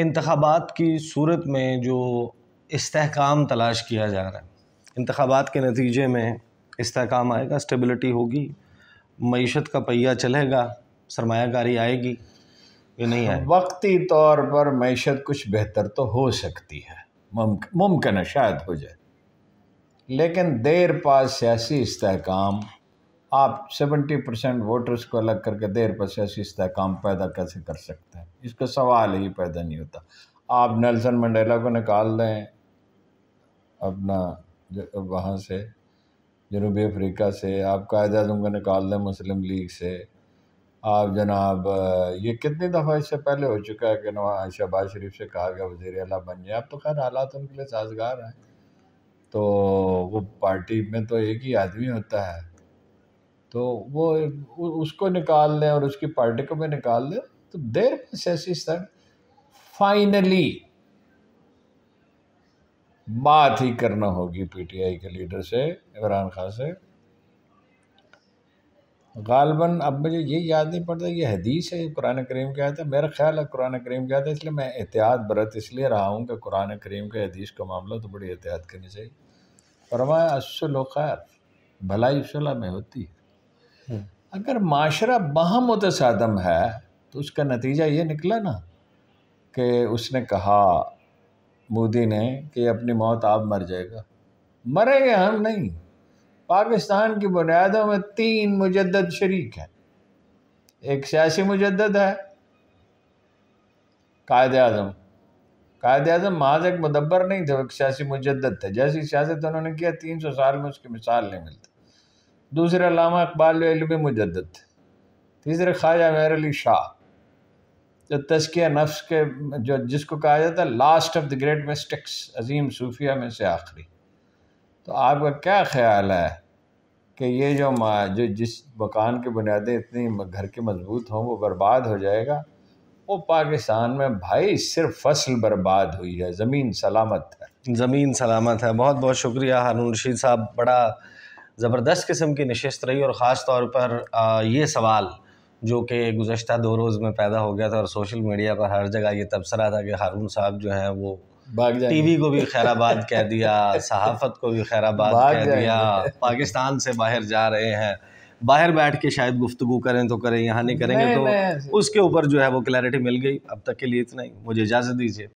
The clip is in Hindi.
इंतबात की सूरत में जो इसकाम तलाश किया जा रहा है इंतबात के नतीजे में इसकाम आएगा स्टेबिलिटी होगी मीशत का पहिया चलेगा सरमाकारी आएगी ये नहीं है वक्ती तौर पर मीशत कुछ बेहतर तो हो सकती है मुमकिन है शायद हो जाए लेकिन देर पास सियासी इसकाम आप 70 परसेंट वोटर्स को अलग करके देर पर सियासी काम पैदा कैसे कर सकते हैं इसका सवाल ही पैदा नहीं होता आप नेल्सन मंडेला को निकाल दें अपना वहाँ से जनूबी अफ्रीका से आप कायद अजम को निकाल दें मुस्लिम लीग से आप जनाब ये कितनी दफ़ा इससे पहले हो चुका है कि नवाज शहबाज शरीफ से कहा गया वज़ी अला बन जाए आप तो खैर हालात उनके लिए साजगार हैं तो वो पार्टी में तो एक ही आदमी होता है तो वो उसको निकाल लें और उसकी पार्टी को भी निकाल लें तो देर प्रोसेस तक फाइनली बात ही करना होगी पीटीआई के लीडर से इमरान खान से गालबन अब मुझे ये याद नहीं पड़ता ये हदीस है कुरान करीम क्या था है मेरा ख्याल है कुरान करीम क्या था है इसलिए मैं एहतियात बरत इसलिए रहा हूँ कि कुरान करीम के हदीस का मामला तो बड़ी एहतियात करनी चाहिए फरमाया असल खैर भलाई सलाह में होती है हम्म। अगर माशरा बाहमतसादम है तो उसका नतीजा ये निकला ना कि उसने कहा मोदी ने कि अपनी मौत आप मर जाएगा मरेंगे हम नहीं पाकिस्तान की बुनियादों में तीन मुजद शरीक हैं एक सियासी मुजद है कायद अजम कायद अजम महाज एक मुदब्बर नहीं थे एक सियासी मुजद थे जैसी सियासत उन्होंने किया तीन सौ साल में उसकी मिसाल नहीं मिलती दूसरे लामा इकबाल मुजद तीसरे ख्वाजा मेर अली शाह जो तस्किया नफ्स के जो जिसको कहा जाता है last of the great mystics अजीम सूफिया में से आखिरी तो आपका क्या ख्याल है कि ये जो जो जिस मकान की बुनियादें इतनी घर के मजबूत हों वो बर्बाद हो जाएगा वो पाकिस्तान में भाई सिर्फ फसल बर्बाद हुई है ज़मीन सलामत है ज़मीन सलामत है बहुत बहुत शुक्रिया हारून रशीद साहब बड़ा ज़बरदस्त किस्म की नशस्त रही और ख़ास तौर पर ये सवाल जो कि गुज्त दो रोज़ में पैदा हो गया था और सोशल मीडिया पर हर जगह ये तबसरा था कि हारून साहब जो हैं वो टीवी को भी खैराबाद कह दिया सहाफत को भी खैराबाद कह दिया पाकिस्तान से बाहर जा रहे हैं बाहर बैठ के शायद गुफ्तु करें तो करें यहाँ नहीं करेंगे नहीं, तो नहीं। उसके ऊपर जो है वो क्लैरिटी मिल गई अब तक के लिए इतना ही मुझे इजाज़त दीजिए